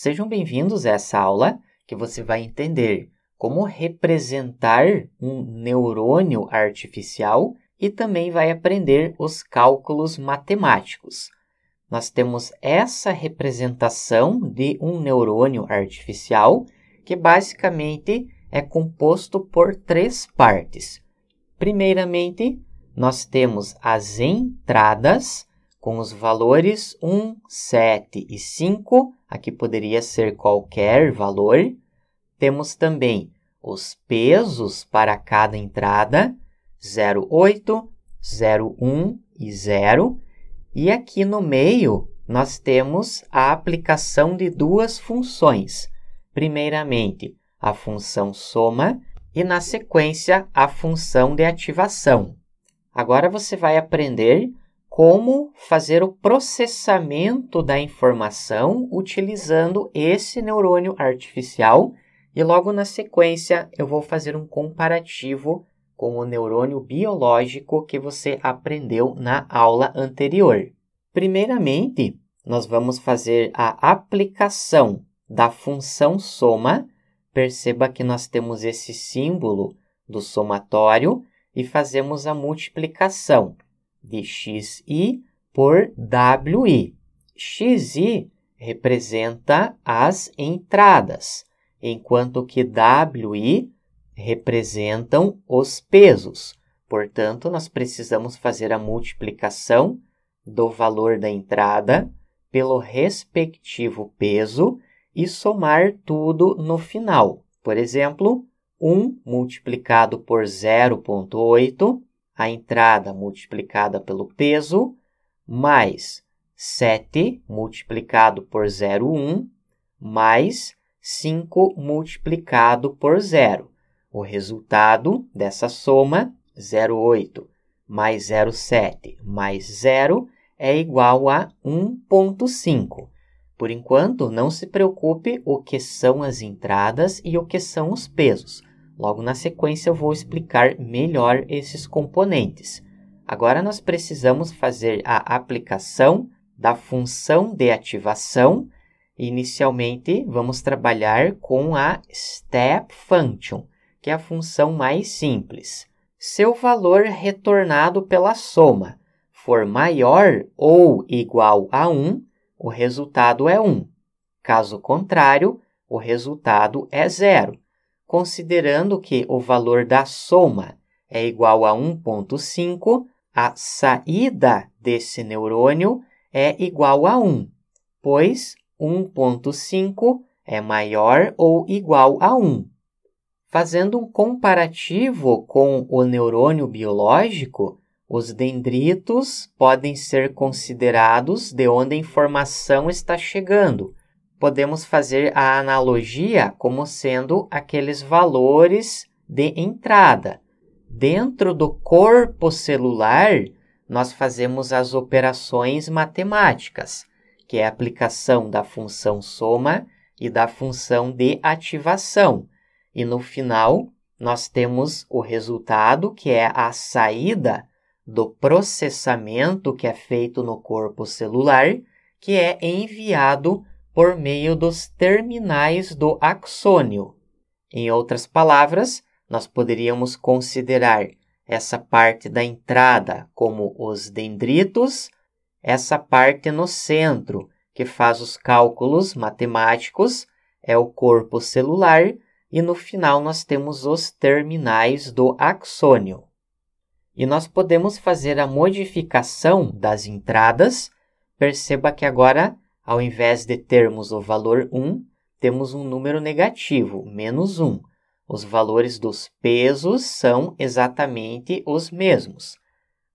Sejam bem-vindos a essa aula que você vai entender como representar um neurônio artificial e também vai aprender os cálculos matemáticos. Nós temos essa representação de um neurônio artificial que basicamente é composto por três partes. Primeiramente, nós temos as entradas com os valores 1, 7 e 5 aqui poderia ser qualquer valor. Temos também os pesos para cada entrada, 0,8, 0,1 e 0. E aqui no meio, nós temos a aplicação de duas funções. Primeiramente, a função soma e, na sequência, a função de ativação. Agora você vai aprender como fazer o processamento da informação utilizando esse neurônio artificial. E logo na sequência eu vou fazer um comparativo com o neurônio biológico que você aprendeu na aula anterior. Primeiramente, nós vamos fazer a aplicação da função soma. Perceba que nós temos esse símbolo do somatório e fazemos a multiplicação de xi por wi. xi representa as entradas, enquanto que wi representam os pesos. Portanto, nós precisamos fazer a multiplicação do valor da entrada pelo respectivo peso e somar tudo no final. Por exemplo, 1 multiplicado por 0,8 a entrada multiplicada pelo peso, mais 7 multiplicado por 0,1, mais 5 multiplicado por 0. O resultado dessa soma, 0,8 mais 0,7 mais 0, é igual a 1,5. Por enquanto, não se preocupe o que são as entradas e o que são os pesos. Logo na sequência eu vou explicar melhor esses componentes. Agora nós precisamos fazer a aplicação da função de ativação. Inicialmente vamos trabalhar com a step function, que é a função mais simples. Se o valor retornado pela soma for maior ou igual a 1, o resultado é 1. Caso contrário, o resultado é zero considerando que o valor da soma é igual a 1,5, a saída desse neurônio é igual a 1, pois 1,5 é maior ou igual a 1. Fazendo um comparativo com o neurônio biológico, os dendritos podem ser considerados de onde a informação está chegando, podemos fazer a analogia como sendo aqueles valores de entrada. Dentro do corpo celular, nós fazemos as operações matemáticas, que é a aplicação da função soma e da função de ativação. E no final, nós temos o resultado, que é a saída do processamento que é feito no corpo celular, que é enviado por meio dos terminais do axônio. Em outras palavras, nós poderíamos considerar essa parte da entrada como os dendritos, essa parte no centro, que faz os cálculos matemáticos, é o corpo celular, e no final nós temos os terminais do axônio. E nós podemos fazer a modificação das entradas. Perceba que agora ao invés de termos o valor 1, temos um número negativo, menos 1. Os valores dos pesos são exatamente os mesmos.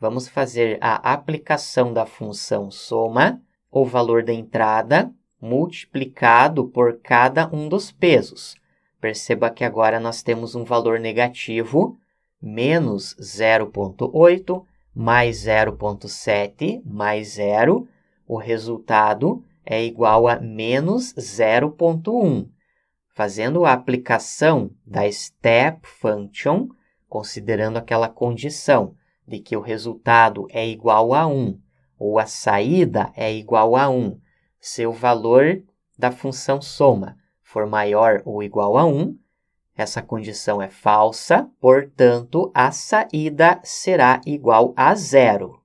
Vamos fazer a aplicação da função soma, o valor da entrada, multiplicado por cada um dos pesos. Perceba que agora nós temos um valor negativo, menos 0,8, mais 0,7, mais 0. O resultado é igual a menos 0,1. Fazendo a aplicação da step function, considerando aquela condição de que o resultado é igual a 1 ou a saída é igual a 1, se o valor da função soma for maior ou igual a 1, essa condição é falsa, portanto, a saída será igual a zero.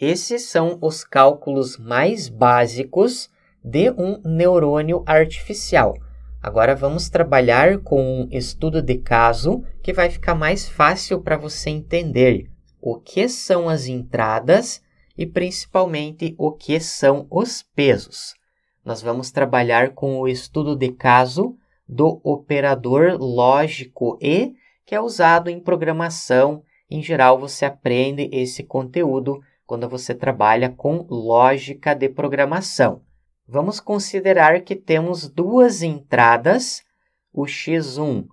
Esses são os cálculos mais básicos de um neurônio artificial. Agora vamos trabalhar com um estudo de caso que vai ficar mais fácil para você entender o que são as entradas e principalmente o que são os pesos. Nós vamos trabalhar com o estudo de caso do operador lógico e que é usado em programação. Em geral, você aprende esse conteúdo quando você trabalha com lógica de programação vamos considerar que temos duas entradas, o x1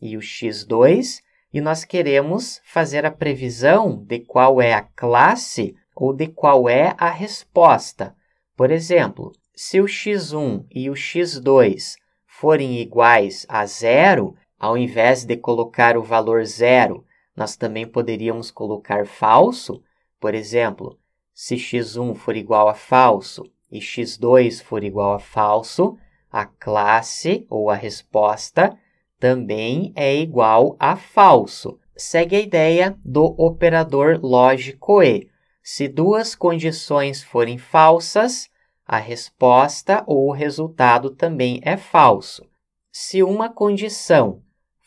e o x2, e nós queremos fazer a previsão de qual é a classe ou de qual é a resposta. Por exemplo, se o x1 e o x2 forem iguais a zero, ao invés de colocar o valor zero, nós também poderíamos colocar falso. Por exemplo, se x1 for igual a falso e x2 for igual a falso, a classe ou a resposta também é igual a falso. Segue a ideia do operador lógico E. Se duas condições forem falsas, a resposta ou o resultado também é falso. Se uma condição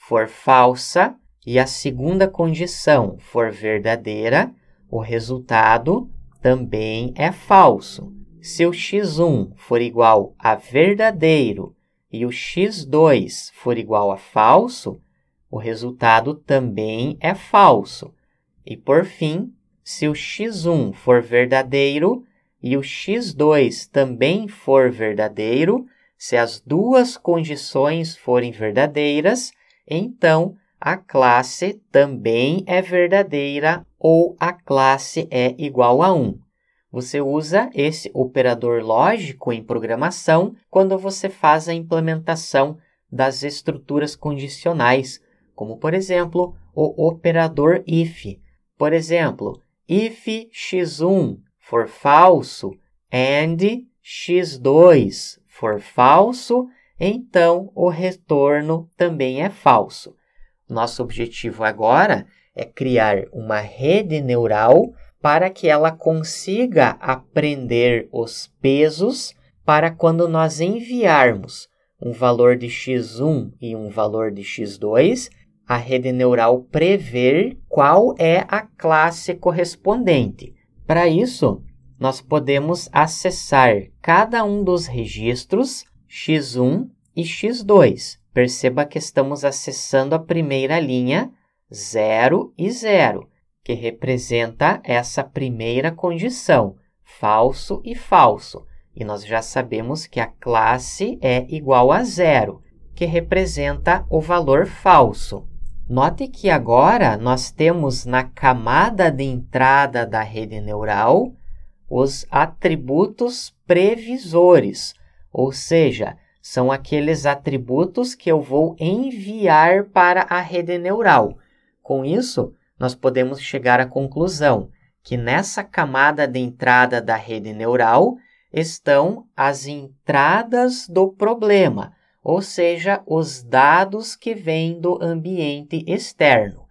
for falsa e a segunda condição for verdadeira, o resultado também é falso. Se o x1 for igual a verdadeiro e o x2 for igual a falso, o resultado também é falso. E por fim, se o x1 for verdadeiro e o x2 também for verdadeiro, se as duas condições forem verdadeiras, então a classe também é verdadeira ou a classe é igual a 1. Você usa esse operador lógico em programação quando você faz a implementação das estruturas condicionais, como por exemplo o operador if. Por exemplo, if x1 for falso and x2 for falso, então o retorno também é falso. Nosso objetivo agora é criar uma rede neural para que ela consiga aprender os pesos para quando nós enviarmos um valor de x1 e um valor de x2, a rede neural prever qual é a classe correspondente. Para isso, nós podemos acessar cada um dos registros x1 e x2. Perceba que estamos acessando a primeira linha 0 e 0 que representa essa primeira condição, falso e falso. E nós já sabemos que a classe é igual a zero, que representa o valor falso. Note que agora nós temos na camada de entrada da rede neural os atributos previsores, ou seja, são aqueles atributos que eu vou enviar para a rede neural. Com isso, nós podemos chegar à conclusão que nessa camada de entrada da rede neural estão as entradas do problema, ou seja, os dados que vêm do ambiente externo.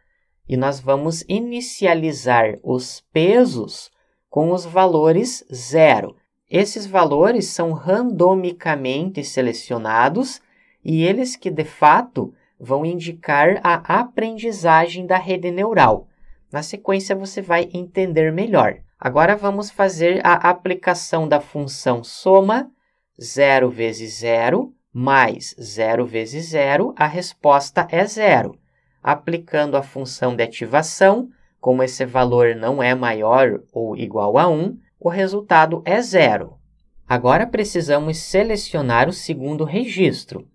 E nós vamos inicializar os pesos com os valores zero. Esses valores são randomicamente selecionados e eles que de fato vão indicar a aprendizagem da rede neural. Na sequência, você vai entender melhor. Agora, vamos fazer a aplicação da função soma 0 vezes 0 mais 0 vezes 0, a resposta é zero. Aplicando a função de ativação, como esse valor não é maior ou igual a 1, o resultado é zero. Agora precisamos selecionar o segundo registro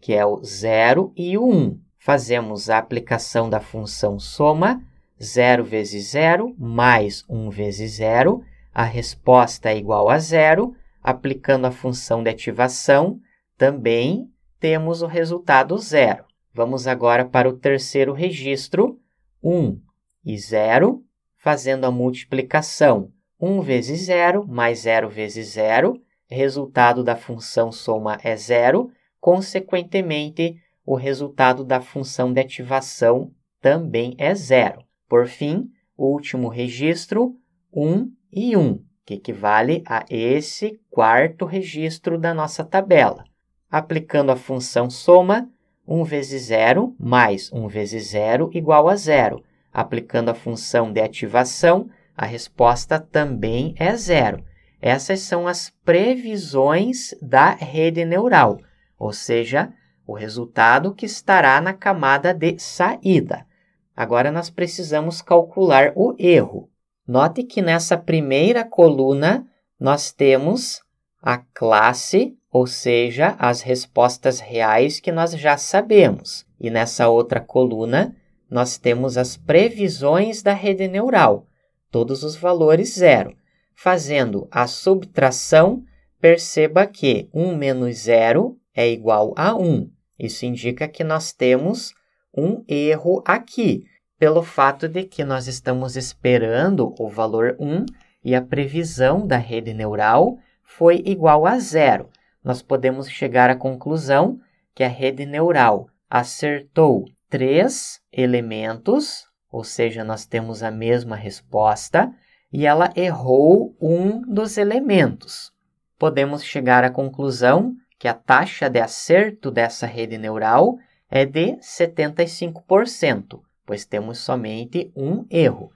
que é o 0 e o 1. Um. Fazemos a aplicação da função soma, 0 vezes 0 mais 1 um vezes 0, a resposta é igual a 0. Aplicando a função de ativação, também temos o resultado 0. Vamos agora para o terceiro registro, 1 um e 0, fazendo a multiplicação. 1 vezes 0 mais 0 vezes 0, resultado da função soma é 0, Consequentemente, o resultado da função de ativação também é zero. Por fim, o último registro, 1 e 1, que equivale a esse quarto registro da nossa tabela. Aplicando a função soma, 1 vezes 0 mais 1 vezes 0 igual a zero. Aplicando a função de ativação, a resposta também é zero. Essas são as previsões da rede neural ou seja, o resultado que estará na camada de saída. Agora nós precisamos calcular o erro. Note que nessa primeira coluna nós temos a classe, ou seja, as respostas reais que nós já sabemos. E nessa outra coluna nós temos as previsões da rede neural, todos os valores zero. Fazendo a subtração, perceba que 1 menos 0 é igual a 1. Isso indica que nós temos um erro aqui, pelo fato de que nós estamos esperando o valor 1 e a previsão da rede neural foi igual a zero. Nós podemos chegar à conclusão que a rede neural acertou três elementos, ou seja, nós temos a mesma resposta, e ela errou um dos elementos. Podemos chegar à conclusão que a taxa de acerto dessa rede neural é de 75%, pois temos somente um erro.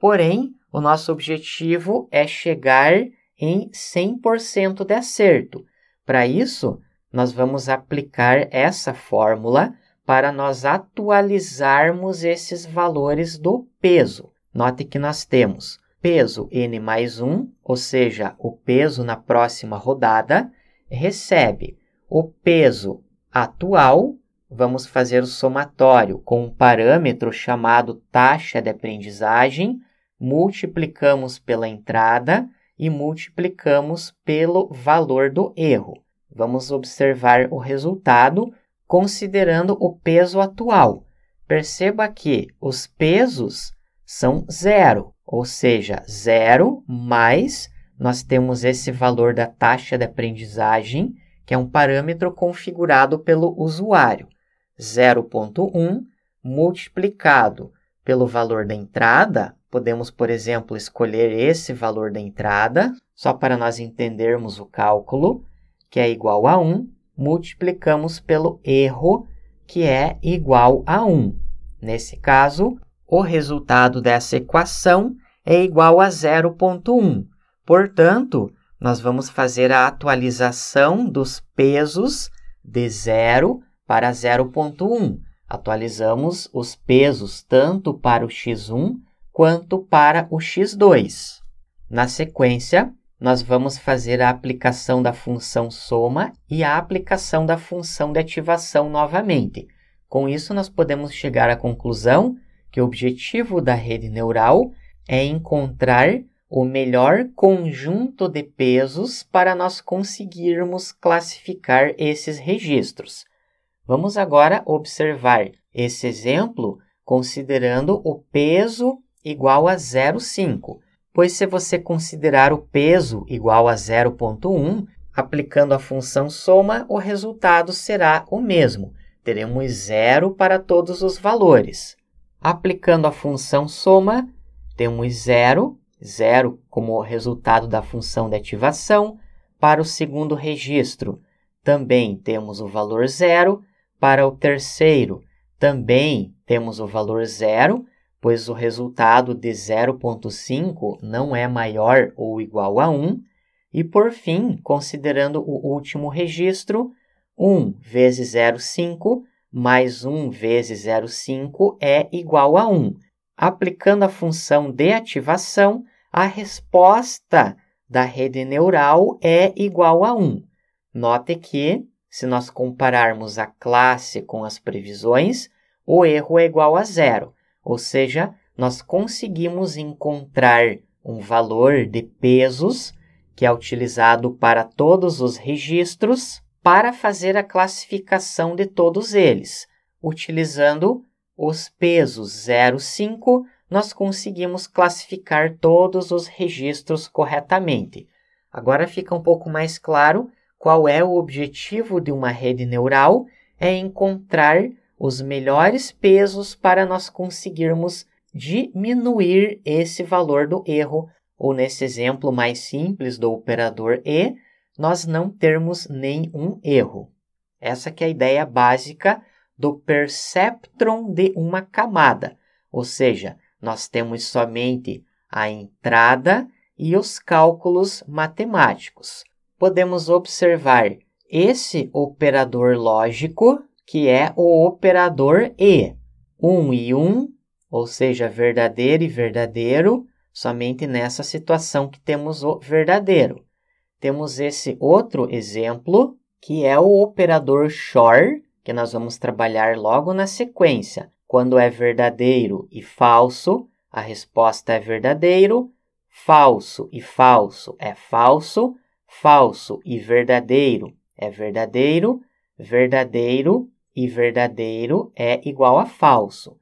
Porém, o nosso objetivo é chegar em 100% de acerto. Para isso, nós vamos aplicar essa fórmula para nós atualizarmos esses valores do peso. Note que nós temos peso n mais 1, ou seja, o peso na próxima rodada, recebe o peso atual, vamos fazer o somatório com um parâmetro chamado taxa de aprendizagem, multiplicamos pela entrada e multiplicamos pelo valor do erro. Vamos observar o resultado considerando o peso atual. Perceba que os pesos são zero, ou seja, zero mais nós temos esse valor da taxa de aprendizagem, que é um parâmetro configurado pelo usuário, 0.1 multiplicado pelo valor da entrada. Podemos, por exemplo, escolher esse valor da entrada, só para nós entendermos o cálculo, que é igual a 1, multiplicamos pelo erro, que é igual a 1. Nesse caso, o resultado dessa equação é igual a 0.1. Portanto, nós vamos fazer a atualização dos pesos de 0 para 0.1. Atualizamos os pesos tanto para o x1 quanto para o x2. Na sequência, nós vamos fazer a aplicação da função soma e a aplicação da função de ativação novamente. Com isso, nós podemos chegar à conclusão que o objetivo da rede neural é encontrar o melhor conjunto de pesos para nós conseguirmos classificar esses registros. Vamos agora observar esse exemplo considerando o peso igual a 0,5, pois se você considerar o peso igual a 0,1, aplicando a função soma, o resultado será o mesmo. Teremos zero para todos os valores. Aplicando a função soma, temos zero zero como resultado da função de ativação para o segundo registro. Também temos o valor zero para o terceiro. Também temos o valor zero, pois o resultado de 0.5 não é maior ou igual a 1. E por fim, considerando o último registro, 1 vezes 0,5 mais 1 vezes 0,5 é igual a 1 aplicando a função de ativação, a resposta da rede neural é igual a 1. Note que, se nós compararmos a classe com as previsões, o erro é igual a zero, ou seja, nós conseguimos encontrar um valor de pesos que é utilizado para todos os registros para fazer a classificação de todos eles, utilizando os pesos 05, nós conseguimos classificar todos os registros corretamente. Agora fica um pouco mais claro qual é o objetivo de uma rede neural: é encontrar os melhores pesos para nós conseguirmos diminuir esse valor do erro, ou nesse exemplo mais simples do operador E, nós não termos nenhum erro. Essa que é a ideia básica do perceptron de uma camada, ou seja, nós temos somente a entrada e os cálculos matemáticos. Podemos observar esse operador lógico, que é o operador E. 1 um e 1, um, ou seja, verdadeiro e verdadeiro, somente nessa situação que temos o verdadeiro. Temos esse outro exemplo, que é o operador short, que nós vamos trabalhar logo na sequência. Quando é verdadeiro e falso, a resposta é verdadeiro, falso e falso é falso, falso e verdadeiro é verdadeiro, verdadeiro e verdadeiro é igual a falso.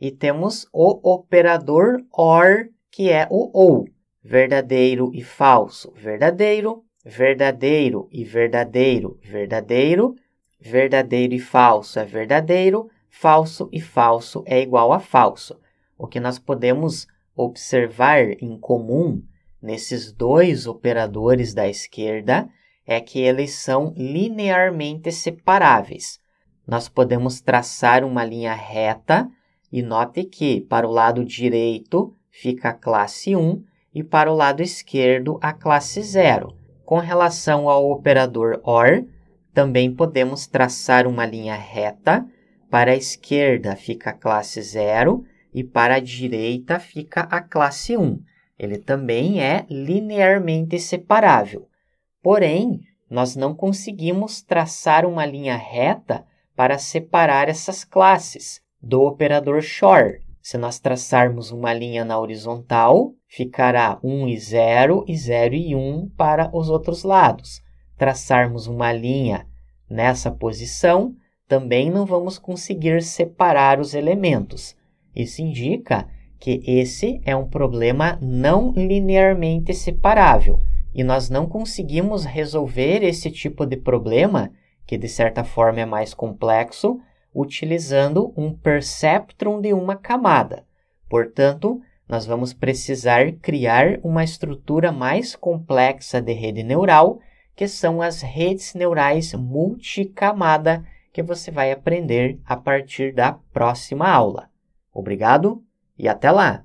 E temos o operador OR, que é o OU. Verdadeiro e falso, verdadeiro, verdadeiro e verdadeiro, verdadeiro, verdadeiro e falso é verdadeiro, falso e falso é igual a falso. O que nós podemos observar em comum nesses dois operadores da esquerda é que eles são linearmente separáveis. Nós podemos traçar uma linha reta e note que para o lado direito fica a classe 1 e para o lado esquerdo a classe 0. Com relação ao operador OR, também podemos traçar uma linha reta, para a esquerda fica a classe 0 e para a direita fica a classe 1. Ele também é linearmente separável. Porém, nós não conseguimos traçar uma linha reta para separar essas classes do operador shore. Se nós traçarmos uma linha na horizontal, ficará 1 e 0 e 0 e 1 para os outros lados traçarmos uma linha nessa posição, também não vamos conseguir separar os elementos. Isso indica que esse é um problema não linearmente separável e nós não conseguimos resolver esse tipo de problema, que de certa forma é mais complexo, utilizando um perceptron de uma camada. Portanto, nós vamos precisar criar uma estrutura mais complexa de rede neural que são as redes neurais multicamada que você vai aprender a partir da próxima aula. Obrigado e até lá!